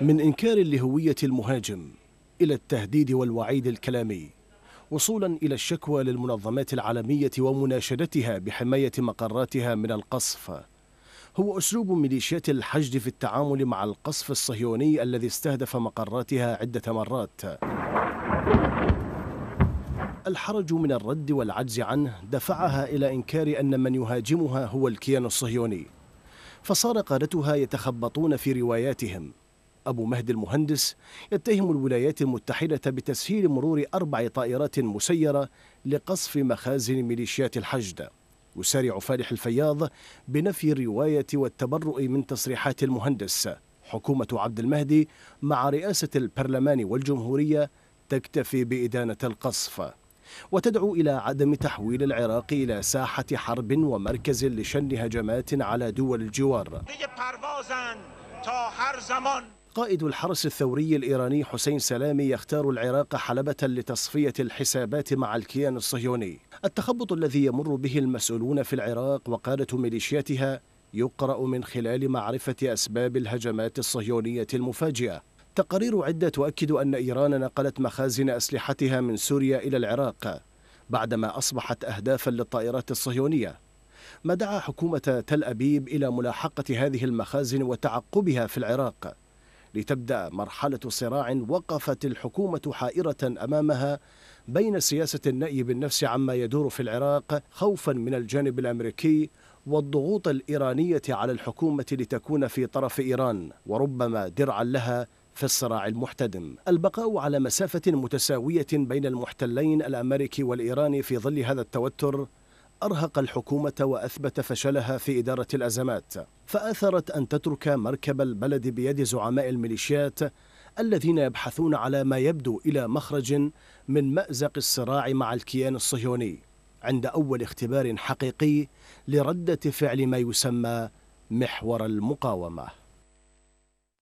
من إنكار لهوية المهاجم إلى التهديد والوعيد الكلامي وصولا إلى الشكوى للمنظمات العالمية ومناشدتها بحماية مقراتها من القصف هو أسلوب ميليشيات الحشد في التعامل مع القصف الصهيوني الذي استهدف مقراتها عدة مرات الحرج من الرد والعجز عنه دفعها إلى إنكار أن من يهاجمها هو الكيان الصهيوني فصار قادتها يتخبطون في رواياتهم أبو مهدي المهندس يتهم الولايات المتحدة بتسهيل مرور أربع طائرات مسيرة لقصف مخازن ميليشيات الحشد يسارع فالح الفياض بنفي الرواية والتبرؤ من تصريحات المهندس حكومة عبد المهدي مع رئاسة البرلمان والجمهورية تكتفي بإدانة القصف وتدعو إلى عدم تحويل العراق إلى ساحة حرب ومركز لشن هجمات على دول الجوار قائد الحرس الثوري الإيراني حسين سلامي يختار العراق حلبة لتصفية الحسابات مع الكيان الصهيوني التخبط الذي يمر به المسؤولون في العراق وقادة ميليشياتها يقرأ من خلال معرفة أسباب الهجمات الصهيونية المفاجئة تقارير عدة تؤكد أن إيران نقلت مخازن أسلحتها من سوريا إلى العراق بعدما أصبحت أهدافا للطائرات الصهيونية ما دعا حكومة تل أبيب إلى ملاحقة هذه المخازن وتعقبها في العراق لتبدأ مرحلة صراع وقفت الحكومة حائرة أمامها بين سياسة النأي بالنفس عما يدور في العراق خوفا من الجانب الأمريكي والضغوط الإيرانية على الحكومة لتكون في طرف إيران وربما درعا لها في الصراع المحتدم البقاء على مسافة متساوية بين المحتلين الأمريكي والإيراني في ظل هذا التوتر أرهق الحكومة وأثبت فشلها في إدارة الأزمات فأثرت أن تترك مركب البلد بيد زعماء الميليشيات الذين يبحثون على ما يبدو إلى مخرج من مأزق الصراع مع الكيان الصهيوني عند أول اختبار حقيقي لردة فعل ما يسمى محور المقاومة